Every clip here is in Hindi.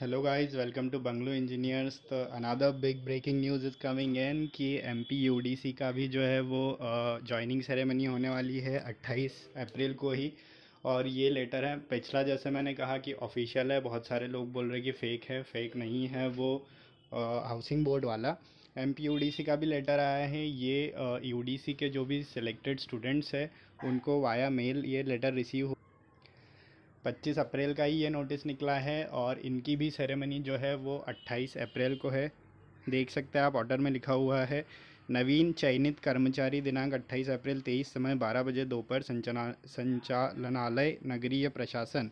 hello guys welcome to bungalow engineers तो another big breaking news is coming and कि M P U D C का भी जो है वो जॉइनिंग uh, सेरेमनी होने वाली है 28 अप्रैल को ही और ये लेटर है पिछला जैसे मैंने कहा कि ऑफिशियल है बहुत सारे लोग बोल रहे कि फ़ेक है फेक नहीं है वो हाउसिंग uh, बोर्ड वाला M P U D C का भी लेटर आया है ये यू डी सी के जो भी सिलेक्टेड स्टूडेंट्स हैं उनको वाया मेल ये लेटर रिसीव 25 अप्रैल का ही ये नोटिस निकला है और इनकी भी सेरेमनी जो है वो 28 अप्रैल को है देख सकते हैं आप ऑर्डर में लिखा हुआ है नवीन चयनित कर्मचारी दिनांक 28 अप्रैल 23 समय 12 बजे दोपहर संचना संचालनालय नगरीय प्रशासन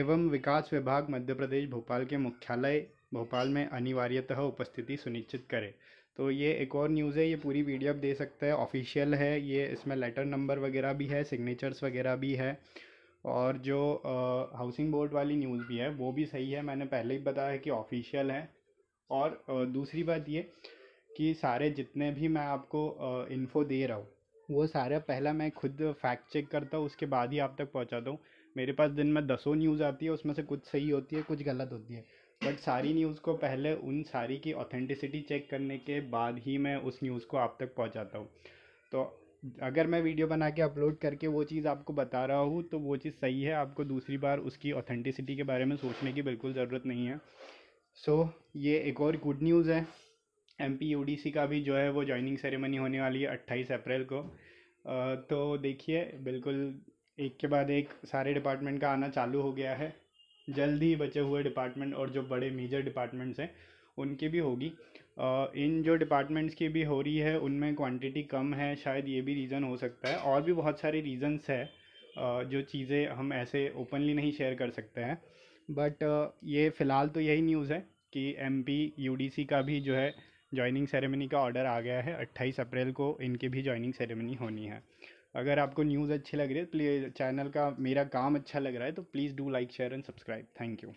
एवं विकास विभाग मध्य प्रदेश भोपाल के मुख्यालय भोपाल में अनिवार्यतः उपस्थिति सुनिश्चित करें तो ये एक और न्यूज़ है ये पूरी वीडियो आप दे सकते हैं ऑफिशियल है ये इसमें लेटर नंबर वगैरह भी है सिग्नेचर्स वगैरह भी है और जो हाउसिंग बोर्ड वाली न्यूज़ भी है वो भी सही है मैंने पहले ही बताया कि ऑफिशियल है और आ, दूसरी बात ये कि सारे जितने भी मैं आपको इन्फो दे रहा हूँ वो सारे पहला मैं खुद फैक्ट चेक करता हूँ उसके बाद ही आप तक पहुँचाता हूँ मेरे पास दिन में दसों न्यूज़ आती है उसमें से कुछ सही होती है कुछ गलत होती है बट सारी न्यूज़ को पहले उन सारी की ऑथेंटिसिटी चेक करने के बाद ही मैं उस न्यूज़ को आप तक पहुंचाता हूँ तो अगर मैं वीडियो बना के अपलोड करके वो चीज़ आपको बता रहा हूँ तो वो चीज़ सही है आपको दूसरी बार उसकी ऑथेंटिसिटी के बारे में सोचने की बिल्कुल ज़रूरत नहीं है सो so, ये एक और गुड न्यूज़ है एम पी का भी जो है वो जॉइनिंग सेरेमनी होने वाली है अट्ठाईस अप्रैल को तो देखिए बिल्कुल एक के बाद एक सारे डिपार्टमेंट का आना चालू हो गया है जल्द ही बचे हुए डिपार्टमेंट और जो बड़े मेजर डिपार्टमेंट्स हैं उनकी भी होगी इन जो डिपार्टमेंट्स की भी हो रही है उनमें क्वांटिटी कम है शायद ये भी रीज़न हो सकता है और भी बहुत सारे रीज़न्स है जो चीज़ें हम ऐसे ओपनली नहीं शेयर कर सकते हैं बट ये फ़िलहाल तो यही न्यूज़ है कि एमपी यूडीसी का भी जो है ज्वाइनिंग सेरेमनी का ऑर्डर आ गया है अट्ठाईस अप्रैल को इनकी भी ज्वाइनिंग सेरेमनी होनी है अगर आपको न्यूज़ अच्छी लग रही है प्लीज़ चैनल का मेरा काम अच्छा लग रहा है तो please do like share and subscribe thank you